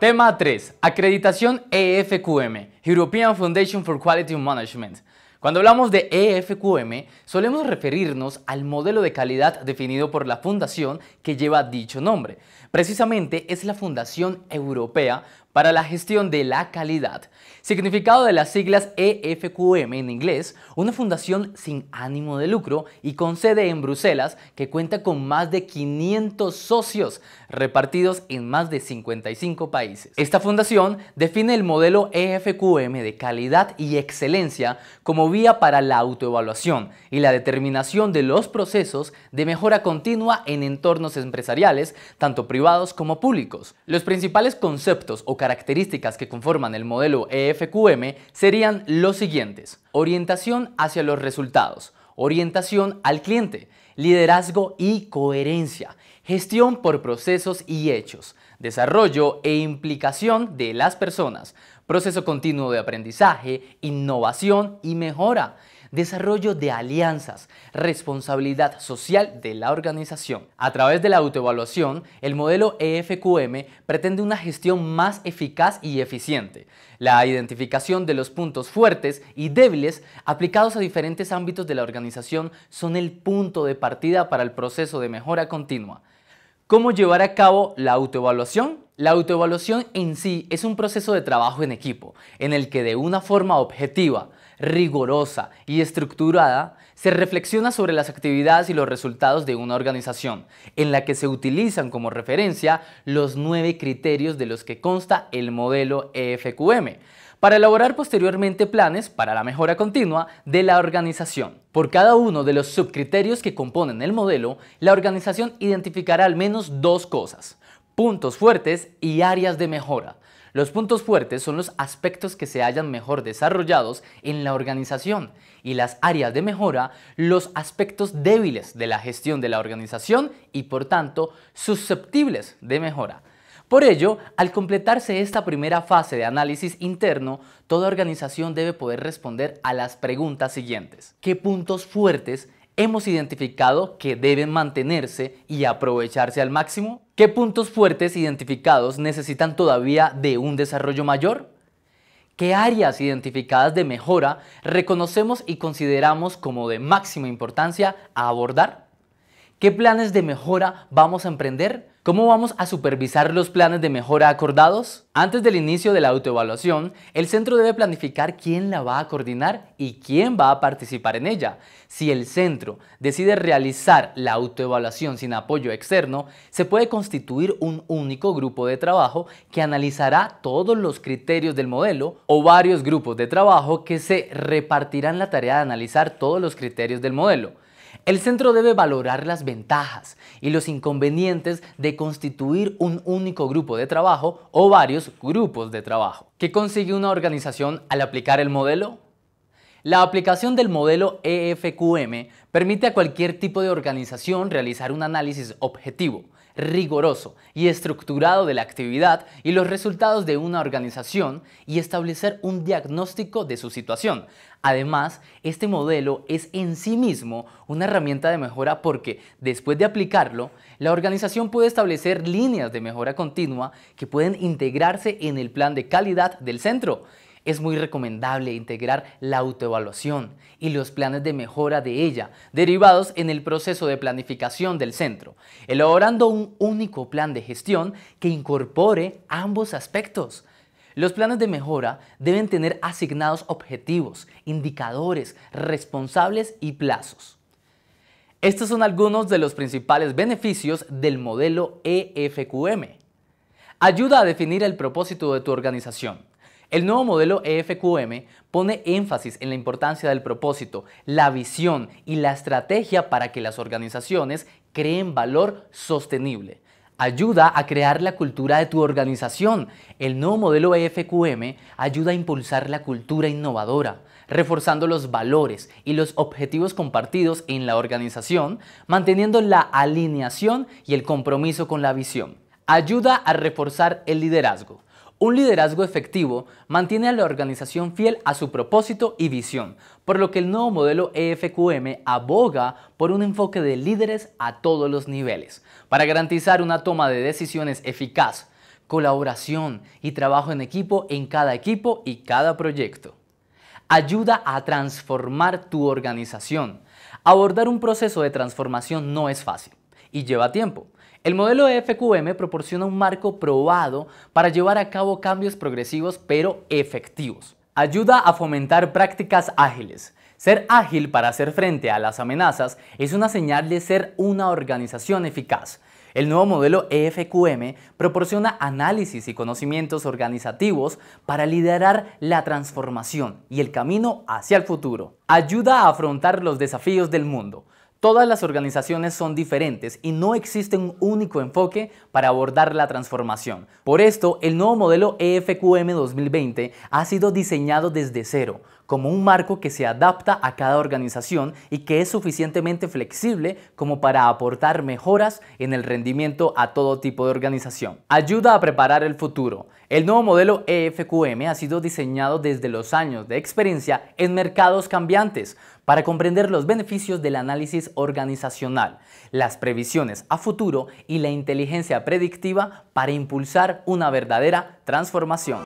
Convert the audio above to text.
Tema 3. Acreditación EFQM, European Foundation for Quality Management. Cuando hablamos de EFQM, solemos referirnos al modelo de calidad definido por la fundación que lleva dicho nombre. Precisamente es la Fundación Europea para la gestión de la calidad. Significado de las siglas EFQM en inglés, una fundación sin ánimo de lucro y con sede en Bruselas que cuenta con más de 500 socios repartidos en más de 55 países. Esta fundación define el modelo EFQM de calidad y excelencia como vía para la autoevaluación y la determinación de los procesos de mejora continua en entornos empresariales, tanto privados como públicos. Los principales conceptos o características que conforman el modelo EFQM serían los siguientes. Orientación hacia los resultados, orientación al cliente, liderazgo y coherencia, gestión por procesos y hechos, desarrollo e implicación de las personas, proceso continuo de aprendizaje, innovación y mejora, desarrollo de alianzas, responsabilidad social de la organización. A través de la autoevaluación, el modelo EFQM pretende una gestión más eficaz y eficiente, la identificación de los puntos fuertes y débiles aplicados a diferentes ámbitos de la organización son el punto de partida para el proceso de mejora continua. ¿Cómo llevar a cabo la autoevaluación? La autoevaluación en sí es un proceso de trabajo en equipo, en el que de una forma objetiva, rigorosa y estructurada, se reflexiona sobre las actividades y los resultados de una organización, en la que se utilizan como referencia los nueve criterios de los que consta el modelo EFQM, para elaborar posteriormente planes para la mejora continua de la organización. Por cada uno de los subcriterios que componen el modelo, la organización identificará al menos dos cosas, puntos fuertes y áreas de mejora los puntos fuertes son los aspectos que se hayan mejor desarrollados en la organización y las áreas de mejora los aspectos débiles de la gestión de la organización y por tanto susceptibles de mejora. Por ello, al completarse esta primera fase de análisis interno, toda organización debe poder responder a las preguntas siguientes. ¿Qué puntos fuertes hemos identificado que deben mantenerse y aprovecharse al máximo? ¿Qué puntos fuertes identificados necesitan todavía de un desarrollo mayor? ¿Qué áreas identificadas de mejora reconocemos y consideramos como de máxima importancia a abordar? ¿Qué planes de mejora vamos a emprender? ¿Cómo vamos a supervisar los planes de mejora acordados? Antes del inicio de la autoevaluación, el centro debe planificar quién la va a coordinar y quién va a participar en ella. Si el centro decide realizar la autoevaluación sin apoyo externo, se puede constituir un único grupo de trabajo que analizará todos los criterios del modelo o varios grupos de trabajo que se repartirán la tarea de analizar todos los criterios del modelo. El centro debe valorar las ventajas y los inconvenientes de constituir un único grupo de trabajo o varios grupos de trabajo. ¿Qué consigue una organización al aplicar el modelo? La aplicación del modelo EFQM permite a cualquier tipo de organización realizar un análisis objetivo rigoroso y estructurado de la actividad y los resultados de una organización y establecer un diagnóstico de su situación. Además, este modelo es en sí mismo una herramienta de mejora porque después de aplicarlo, la organización puede establecer líneas de mejora continua que pueden integrarse en el plan de calidad del centro es muy recomendable integrar la autoevaluación y los planes de mejora de ella, derivados en el proceso de planificación del centro, elaborando un único plan de gestión que incorpore ambos aspectos. Los planes de mejora deben tener asignados objetivos, indicadores, responsables y plazos. Estos son algunos de los principales beneficios del modelo EFQM. Ayuda a definir el propósito de tu organización el nuevo modelo EFQM pone énfasis en la importancia del propósito, la visión y la estrategia para que las organizaciones creen valor sostenible. Ayuda a crear la cultura de tu organización. El nuevo modelo EFQM ayuda a impulsar la cultura innovadora, reforzando los valores y los objetivos compartidos en la organización, manteniendo la alineación y el compromiso con la visión. Ayuda a reforzar el liderazgo un liderazgo efectivo mantiene a la organización fiel a su propósito y visión, por lo que el nuevo modelo EFQM aboga por un enfoque de líderes a todos los niveles, para garantizar una toma de decisiones eficaz, colaboración y trabajo en equipo en cada equipo y cada proyecto. Ayuda a transformar tu organización. Abordar un proceso de transformación no es fácil y lleva tiempo el modelo EFQM proporciona un marco probado para llevar a cabo cambios progresivos pero efectivos. Ayuda a fomentar prácticas ágiles. Ser ágil para hacer frente a las amenazas es una señal de ser una organización eficaz. El nuevo modelo EFQM proporciona análisis y conocimientos organizativos para liderar la transformación y el camino hacia el futuro. Ayuda a afrontar los desafíos del mundo. Todas las organizaciones son diferentes y no existe un único enfoque para abordar la transformación. Por esto, el nuevo modelo EFQM 2020 ha sido diseñado desde cero, como un marco que se adapta a cada organización y que es suficientemente flexible como para aportar mejoras en el rendimiento a todo tipo de organización. Ayuda a preparar el futuro. El nuevo modelo EFQM ha sido diseñado desde los años de experiencia en mercados cambiantes para comprender los beneficios del análisis organizacional, las previsiones a futuro y la inteligencia predictiva para impulsar una verdadera transformación.